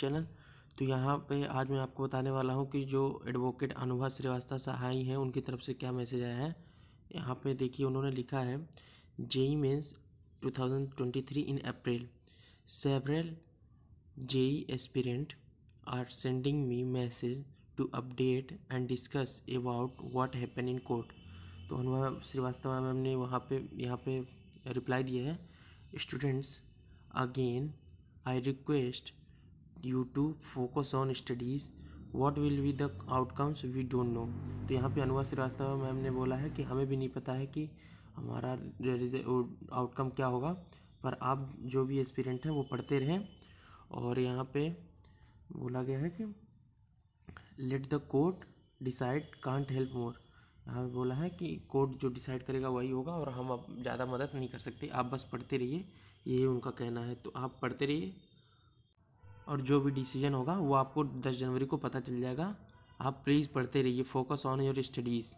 channel तो यहाँ पे आज मैं आपको बताने वाला हूँ कि जो एडवोकेट अनुभा श्रीवास्तव सहाय हैं उनकी तरफ से क्या मैसेज आया है यहाँ पे देखिए उन्होंने लिखा है JEE Mains 2023 in April several JEE aspirant are sending me message to update and discuss about what happen in court तो अनुभा श्रीवास्तव मैम ने वहाँ पे यहाँ पे रिप्लाई दिया है students again I request you to focus on studies what will be the outcomes we don't know तो यहाँ पे अनुवा श्रीवास्तव मैम ने बोला है कि हमें भी नहीं पता है कि हमारा आउटकम क्या होगा पर आप जो भी एक्सपीरियंट हैं वो पढ़ते रहें और यहाँ पे बोला गया है कि let the court decide can't help more यहाँ पे बोला है कि कोर्ट जो डिसाइड करेगा वही होगा और हम अब ज़्यादा मदद नहीं कर सकते आप बस पढ़ते रहिए यही उनका कहना है तो आप पढ़ते रहिए और जो भी डिसीजन होगा वो आपको दस जनवरी को पता चल जाएगा आप प्लीज़ पढ़ते रहिए फोकस ऑन योर स्टडीज़